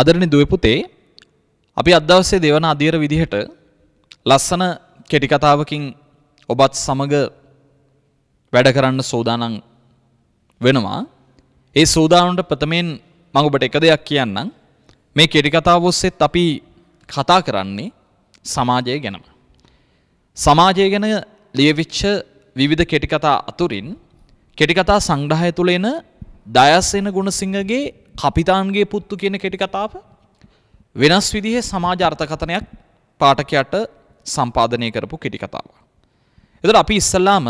අදරණ දුවපුතේ අපි අදවස්සේ දෙවන අධියර විදිහට ලස්සන කෙටිකතාවකින් ඔබත් සමඟ වැඩ කරන්න සෝදානං වෙනවා ඒ සෝදානට ප්‍රථමයෙන් මඟුබට එක දෙයක් කියන්නම් මේ කෙටිකතාව ඔස්සෙත් අපි කතා කරන්නේ සමාජය ගැනම. සමාජය ගැන ලියවිච්ච විවිධ කෙටිකතා අතුරින් කෙටිකතා සංග්‍රහය තුළ එන දයස්සෙන ගුණසිංහගේ කපිතාන්ගේ පුත්තු කියන කෙටි කතාව වෙනස් විදිහේ සමාජ අර්ථකථනයක් පාඨකයාට සම්පාදනය කරපු කෙටි කතාව. එතකොට අපි ඉස්සල්ලාම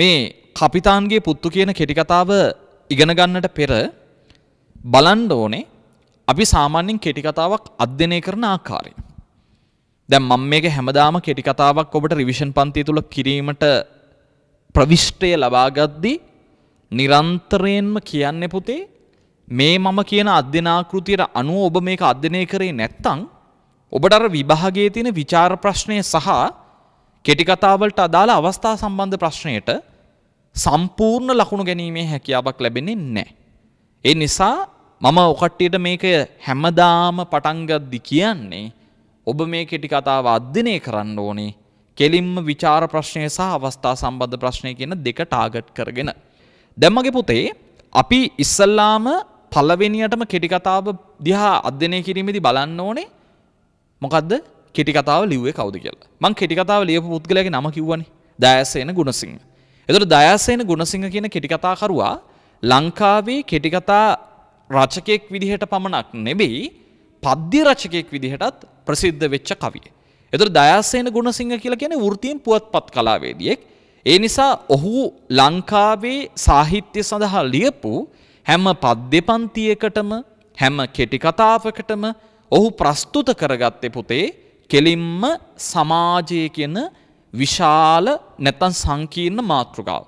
මේ කපිතාන්ගේ පුත්තු කියන කෙටි කතාව ඉගෙන ගන්නට පෙර බලන්න ඕනේ අපි සාමාන්‍යයෙන් කෙටි කතාවක් අධ්‍යයනය කරන ආකාරය. දැන් මම මේක හැමදාම කෙටි කතාවක් ඔබට රිවිෂන් පන්තිය තුල කිරීමට ප්‍රවිෂ්ටය ලබාගද්දී නිරන්තරයෙන්ම කියන්නේ පුතේ මේ මම කියන අධ්‍යනාකෘතියට අනුව ඔබ මේක අධ්‍යනය කරේ නැත්තං ඔබට අර විභාගයේ තියෙන විචාර ප්‍රශ්නය සහ කෙටිකතාවලට අදාළ අවස්ථා සම්බන්ධ ප්‍රශ්නයට සම්පූර්ණ ලකුණු ගැනීමේ හැකියාවක් ලැබෙන්නේ නැහැ. ඒ නිසා මම ඔකට්ටියට මේක හැමදාම පටන්ගද්දි කියන්නේ ඔබ මේ කෙටිකතාව අධ්‍යනය කරන්න ඕනේ කෙලින්ම විචාර ප්‍රශ්නය සහ අවස්ථා සම්බන්ධ ප්‍රශ්නය කියන දෙක ටාගට් කරගෙන. දැම්මගේ පුතේ අපි ඉස්සල්ලාම පල්ලවෙනියටම කෙටිකතාව දිහා අධ්‍යනය කිරීමේදි බලන්න ඕනේ මොකක්ද කෙටිකතාව ලිවේ කවද කියලා මං කෙටිකතාව ලිය පුද්ගලගේ නම කිව්වනි දෑසේන ගුණසිංහ. එතට දෑසේන ගුණසිංහ කියන කෙටිකතාකරවා ලංකාවේ කෙටිකතා රචකයෙක් විදිහට පමණක් නෙබෙයි පද්‍ය රචකයෙක් විදිහටත් ප්‍රසිද්ධ වෙච්ච කවිය. එතුර දයාසේන ගුණසිංහ කියලා කියන වෘතියෙන් පුවත්පත් කලාවේදියෙක්. ඒ නිසා ඔහු ලංකාවේ සාහිත්‍ය සඳහා ලියපු හැම පද්‍ය පන්තියකටම හැම කෙටි කතාවකටම ඔහු ප්‍රස්තුත කරගත්තේ පුතේ කෙලින්ම සමාජය කියන විශාල නැත්තම් සංකීර්ණ මාතෘකාව.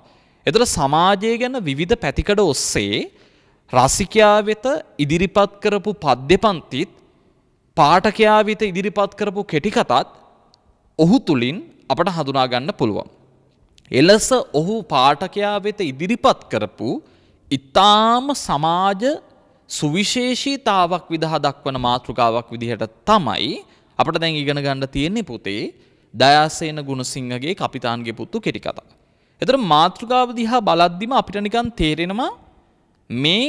එතකොට සමාජය ගැන විවිධ පැතිකඩ ඔස්සේ රසිකයා වෙත ඉදිරිපත් කරපු පද්‍යපන්තිත් පාඨකයා වෙත ඉදිරිපත් කරපු කෙටි කතාත් ඔහු තුලින් අපට හඳුනා ගන්න පුළුවන්. එලෙස ඔහු පාඨකයා වෙත ඉදිරිපත් කරපු ඉතාම සමාජ සුවිශේෂීතාවක් විදහ දක්වන මාතෘකාවක් විදිහට තමයි අපට දැන් ඉගෙන ගණ්ඩ තියෙන්නේ පුතේ දයාසේන ගුණසිංහගේ කපිතාන්ගේ පුත්තු කෙටි කතා. එතර මාතෘකාව දිහා බලද්දිම අපිට නිකන් තේරෙනවා මේ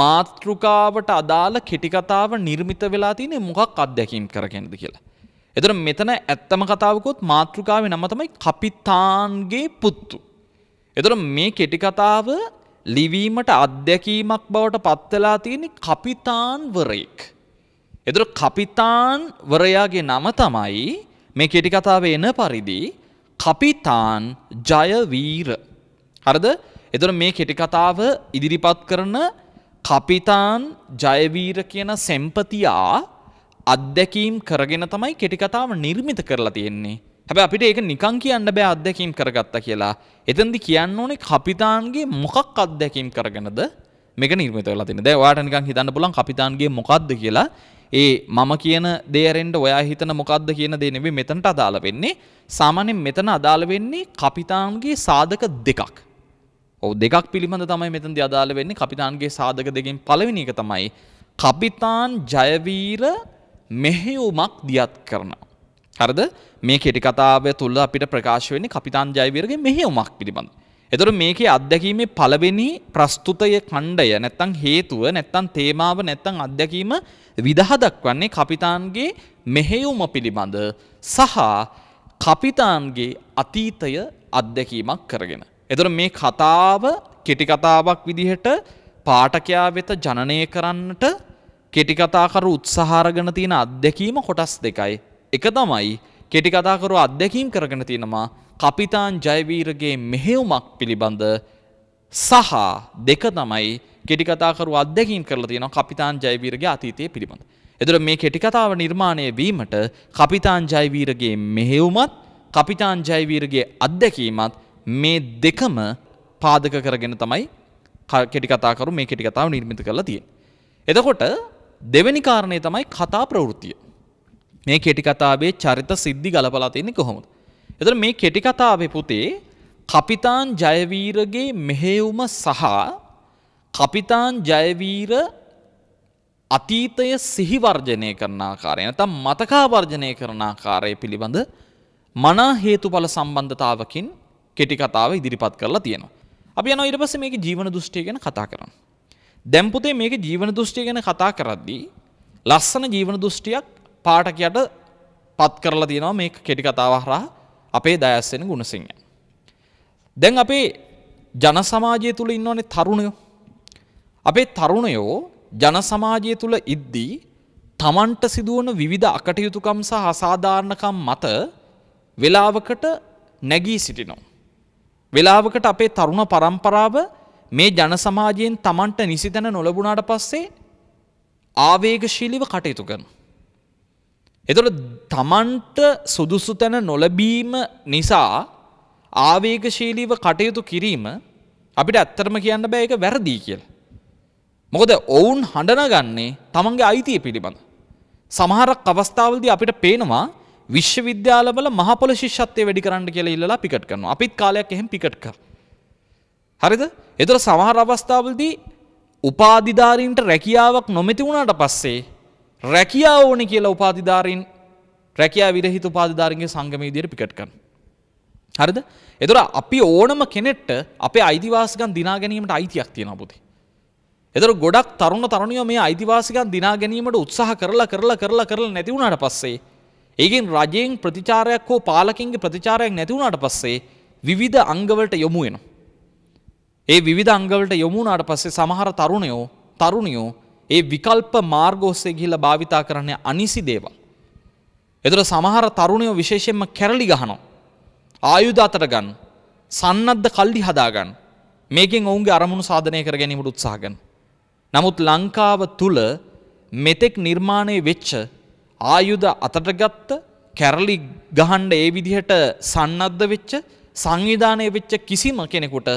මාතෘකාවට අදාළ කෙටිකතාව නිර්මිත වෙලා තියනෙ මොකක් අත්දැකීම් කරගෙනද කියලා. එතර මෙතන ඇත්තම කතාවකොත් මාතෘකාව නම තමයි කපිතාන්ගේ පුත්තු. එතර මේ කෙටිකතාව ලිවීමට අත්දැකීමක් බවට පත්වලා තියෙන කපිතාන්වරයෙක්. එතුර කපිතාන්වරයාගේ නම තමයි මේ කෙටි කතාව එන පරිදි කපිතාන් ජයවීර. හරද එතුර මේ කෙටිකතාව ඉදිරිපත් කරන කපිතාන් ජයවීර කියන සෙම්පතියා අත්දැකීම් කරගෙන තමයි කෙටිකතාව නිර්මිත කරලා තියෙන්නේ. හැබැ අපිට ඒක නිකං කියන්න බෑ අත්දැකීම් කරගත්ත කියලා එතන්දි කියන්න ඕනේ කපිතාන්ගේ මොකක් අත්දැකීම් කරගෙනද මේක නිර්මිත වෙලා තියෙන. දැන් ඔයාට නිකන් හිතන්න පුළුවන් කපිතාන්ගේ මොකද්ද කියලා. ඒ මම කියන දේරෙන්ට ඔයා හිතන මොකද්ද කියන දේ නෙවෙයි මෙතනට අදාළ වෙන්නේ. සාමාන්‍යයෙන් මෙතන අදාළ වෙන්නේ කපිතාන්ගේ සාධක දෙකක්. ඔව් දෙකක් පිළිබඳ තමයි මෙතනදී අදාළ වෙන්නේ කපිතාන්ගේ සාධක දෙකෙන් පළවෙනි එක තමයි කපිතාන් ජයවීර මෙහෙයුමක් දියත් කරනවා. හරද මේ කෙටි කතාව තුළ අපිට ප්‍රකාශ වෙන්නේ කපිතාන් ජයවීරගේ මෙහෙයුමක් පිළිබඳ. එතකොට මේකේ අත්දැකීමේ පළවෙනි ප්‍රස්තුතය ඛණ්ඩය නැත්තම් හේතුව නැත්තම් තේමාව නැත්තම් අත්දැකීම විදහ දක්වන්නේ කපිතාන්ගේ මෙහෙයුම පිළිබඳ සහ කපිතාන්ගේ අතීතය අත්දැකීමක් කරගෙන. එතකොට මේ කතාව කෙටි කතාවක් විදිහට පාඨකයා වෙත ජනනය කරන්නට කෙටිකතාකරු උත්සාහරගෙන තියෙන අත්දැකීම කොටස් දෙකයි. එක තමයි කෙටි කතාකරු අත්දැකීම් කරගෙන තියෙනවා කපිතාන් ජයවීරගේ මෙහෙවුමක් පිළිබඳ සහ දෙක තමයි කෙටිකතාකරු අත්දැකීම් කරලා තියෙනවා කපිතාන් ජයවීරගේ අතීතය පිළිබඳ. එතකොට මේ කෙටිකතාව නිර්මාණය වීමට කපිතාන් ජයවීරගේ මෙහෙවුමත් කපිතාන් ජයවීරගේ අත්දැකීමත් මේ දෙකම පාදක කරගෙන තමයි කෙටිකතාකරු මේ කෙටිකතාව නිර්මිත කරලා තියෙන. එතකොට දෙවැනි කාරණය තමයි කතා ප්‍රවෘතිය. මේ කෙටිකතාවේ චරිත සිද්ධි ගලපලා තියන්නේ කොහොමද. එතට මේ කෙටිකතාවේ පුතේ කපිතාන් ජයවීරගේ මෙහෙවුම සහ කපිතාන් ජයවීර අතීතය සිහිවර්ජනය කරන ආකාරය නැත්නම් මතකාවර්ජනය කරන ආකාරය පිළිබඳ මනා හේතුඵල සම්බන්ධතාවකින් කෙටි කතාව ඉදිරිපත් කරලා තියෙනවා. අපි යනවා ඊට පස්සේ මේකේ ජීවන දෘෂ්ටිය ගැන කතා කරන්න. දැන් පුතේ මේකේ ජීවන දෘෂ්ටිය ගැන කතා කරද්දී ලස්සන ජීවන දෘෂ්ටියක් පාටකයට පත් කරලා තියෙනවා මේ කෙටි කතාව හරහා අපේ දයස් වෙන ගුණසිංහ. දැන් අපේ ජන සමාජය තුල ඉන්නවනේ තරුණයෝ. අපේ තරුණයෝ ජන සමාජය තුල ඉද්දී තමන්ට සිදුවන විවිධ අකටයුතුකම් සහ අසාධාරණකම් මත වෙලාවකට නැගී සිටිනවා. වෙලාවකට අපේ තරුණ පරම්පරාව මේ ජන සමාජයෙන් තමන්ට නිසිතැන නොලබුණාට පස්සේ ආවේගශීලීව කටයුතු කරනවා. එතොට තමන්ට සුදුසු තැන නොලබීම නිසා ආවේගශීලීව කටයුතු කිරීම අපිට ඇත්තරම කියන්න බෑ එක වැරදිී කියල. මොකද ඔවුන් හඬනගන්නේ තමන්ගේ අයිතිය පිළිබඳ. සමහරක් අවස්ථාවලද අපිට පේනවා විශ්වවිද්‍යාලවල මහපොල ශිෂ්‍යත්වය වැඩි කරන්න කියලා ඉල්ලලා පිකට් කරනවා අපිත් කාලයක් එහෙම පිකට් කර. හරිද එතොට සමහර අවස්ථාවලදී උපාධිධාරීන්ට රැකියාවක් නොමැති වුණාට පස්සේ රැකියාව ඕන කියලා උපාධිධාරීන් රැකයා විරහිත උපාධිධාරන්ගේ සංගම ඉදිරි පිකට් කන. හරිද එතුර අපි ඕනම කෙනෙට්ට අපේ අයිතිවාසකන් දිනා ගැනීමට අයිතියක් තියෙන පුති. එතර ගොඩක් තරුණ තරුණියෝ මේ අයිතිවාසිකන් දිනා ගැනීමට උත්සාහ කරලා කරලා කරලා කරලා නැතිවුණට පස්සේ. ඒගෙන් රජයෙන් ප්‍රතිචාරයක් හෝ පාලකින්ගේ ප්‍රතිචාරයක් නැතිවුණට පස්සේ විවිධ අංගවලට යොමු වෙන. ඒ විවිධ අංගවලට යොමුණට පස්සේ සමහර තරුණයෝ තරුණියෝ ඒ විකල්ප මාර්ගෝස්සේ ගිහිල්ලා භාවිතා කරන්න අනිසි දේවල්. එතකොට සමහර තරුණයෝ විශේෂයෙන්ම කැරලි ගහනවා. ආයුධ අතට ගන්න. සන්නද්ධ කල්ලි හදා ගන්න. මේකෙන් ඔවුන්ගේ අරමුණු සාධනය කර ගැනීමට උත්සාහ කරන. නමුත් ලංකාව තුල මෙතෙක් නිර්මාණය වෙච්ච ආයුධ අතට ගත්ත කැරලි ගහන්න ඒ විදිහට සන්නද්ධ වෙච්ච සංවිධානය වෙච්ච කිසිම කෙනෙකුට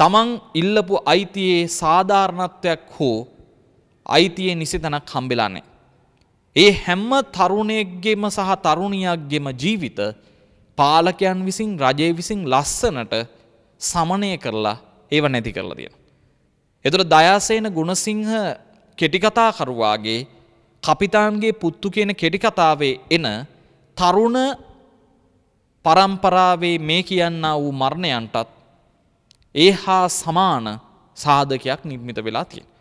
තමන් ඉල්ලපු අයිතියේ සාධාරණත්වයක් හෝ අයිතියේ නිසි තැනක් හම්බෙලානෑ. ඒ හැම්ම තරුණයක්ගේම සහ තරුණියක්ගෙම ජීවිත පාලකයන් විසින් රජය විසින් ලස්සනට සමනය කරලා ඒව නැති කරලා තියෙන. එතුළ දයාසේන ගුණසිංහ කෙටිකතාකරුවාගේ කපිතාන්ගේ පුත්තු කියන කෙටිකතාවේ එන තරුණ පරම්පරාවේ මේ කියන්න වූ මරණයන්ටත් ඒ හා සමාන සාධකයක් නිර්මිත වෙලා තියෙන.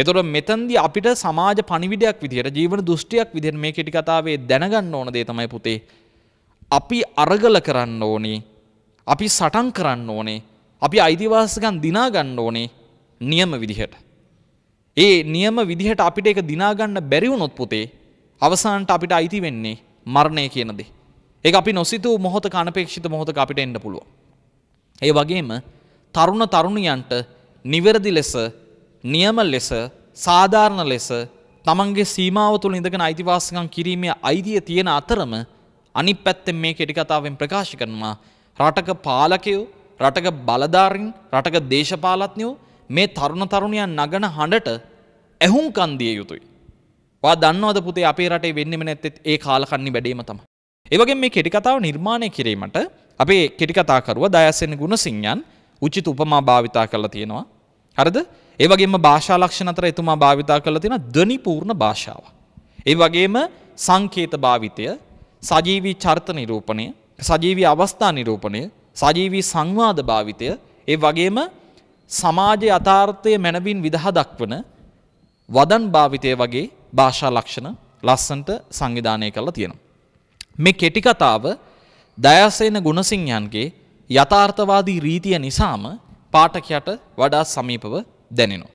එතොට මෙතන්දි අපිට සමාජ පනිවිඩයක් විදිහට ජීවන දෘෂ්ටියක් විදිර මේ කෙටි කතාවේ දැනගන්න ඕන දේ තමයි පුතේ. අපි අරගල කරන්න ඕනේ. අපි සටන් කරන්න ඕනේ. අපි අයිතිවාසකන් දිනාගන්න ඕනේ නියම විදිහට. ඒ නියම විදිහට අපිට එක දිනාගන්න බැරිවුණොත් පුතේ අවසාන්ට අපිට අයිති වෙන්නේ මරණය කියනදේ. ඒ අපි නොසිතූ මොහොත කනපේක්ෂිත මොහොත අපිට එන්න පුළුව. ඒ වගේම තරුණ තරුණියන්ට නිවැරදි ලෙස නියම ලෙස සාධාරණ ලෙස තමන්ගේ සීමාව තුළ ඉඳගෙන අයිතිවාසිකම් කිරීමේ අයිතිය තියෙන අතරම අනි පැත්තෙන් මේ කෙටිකතාවෙන් ප්‍රකාශ කරනවා රටක පාලකයෝ රටක බලධාරින් රටක දේශපාලත්නයෝ මේ තරුණ තරුණයන් නගන හඬට ඇහුම්කන් දිය යුතුයි. වා දන්නවද පුතේ අපේ රටේ වෙන්නෙම නැත්තෙත් ඒ කාලකන්නි වැඩීම තම. ඒවගේ මේ කෙටිකතාව නිර්මාණය කිරීමට අපේ කෙටිකතාකරුව දයසෙන ගුණසිංයන් උචිත උපමා භාවිතා කරලා තියෙනවා හරද ඒ වගේම භාෂා ලක්ෂණ අතර එතුමා භාවිතා කරලා තියෙන ධ්වනිපූර්ණ භාෂාව. ඒ වගේම සංකේත භාවිතය, සජීවී චර්ත නිරූපණය, සජීවී අවස්ථා නිරූපණය, සජීවී සංවාද භාවිතය, ඒ වගේම සමාජ යථාර්ථය මැනවින් විදහා දක්වන වදන් භාවිතය වගේ භාෂා ලක්ෂණ ලස්සන්ට සංවිධානය කරලා තියෙනවා. මේ කෙටි කතාව දයාසේන ගුණසිංහයන්ගේ යථාර්ථවාදී රීතිය නිසාම පාඨකයාට වඩා සමීපව දැනෙනවා.